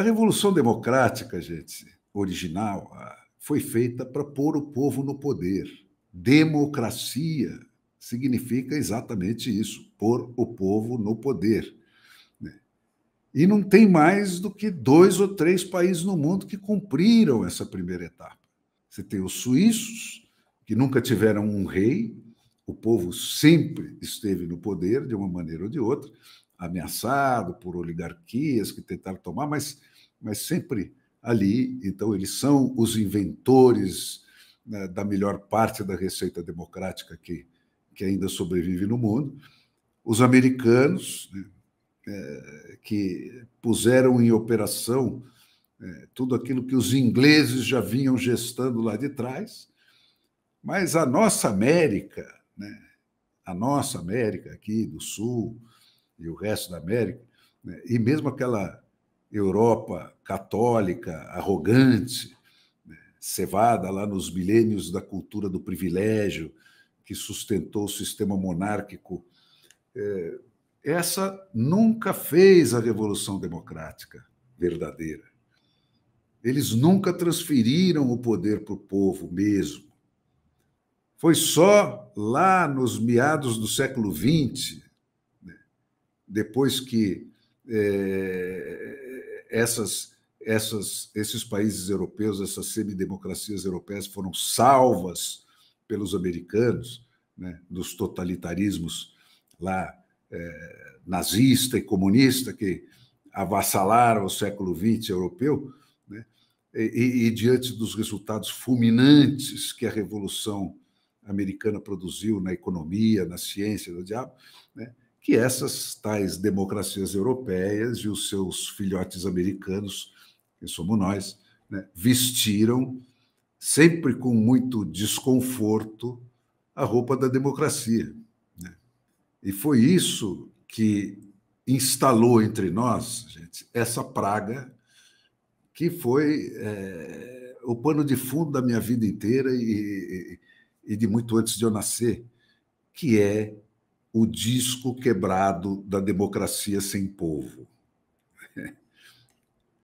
A Revolução Democrática, gente, original, foi feita para pôr o povo no poder. Democracia significa exatamente isso, pôr o povo no poder. Né? E não tem mais do que dois ou três países no mundo que cumpriram essa primeira etapa. Você tem os suíços, que nunca tiveram um rei, o povo sempre esteve no poder, de uma maneira ou de outra ameaçado por oligarquias que tentaram tomar, mas, mas sempre ali. Então, eles são os inventores né, da melhor parte da receita democrática que, que ainda sobrevive no mundo. Os americanos, né, é, que puseram em operação é, tudo aquilo que os ingleses já vinham gestando lá de trás, mas a nossa América, né, a nossa América aqui do Sul, e o resto da América, né? e mesmo aquela Europa católica, arrogante, né? cevada lá nos milênios da cultura do privilégio, que sustentou o sistema monárquico, é, essa nunca fez a revolução democrática verdadeira. Eles nunca transferiram o poder para o povo mesmo. Foi só lá nos meados do século XX depois que é, essas, essas, esses países europeus, essas semidemocracias europeias foram salvas pelos americanos, né, dos totalitarismos lá é, nazista e comunista que avassalaram o século XX europeu, né, e, e diante dos resultados fulminantes que a Revolução Americana produziu na economia, na ciência, no diabo, né, que essas tais democracias europeias e os seus filhotes americanos, que somos nós, né, vestiram, sempre com muito desconforto, a roupa da democracia. Né? E foi isso que instalou entre nós, gente, essa praga que foi é, o pano de fundo da minha vida inteira e, e, e de muito antes de eu nascer, que é o disco quebrado da democracia sem povo.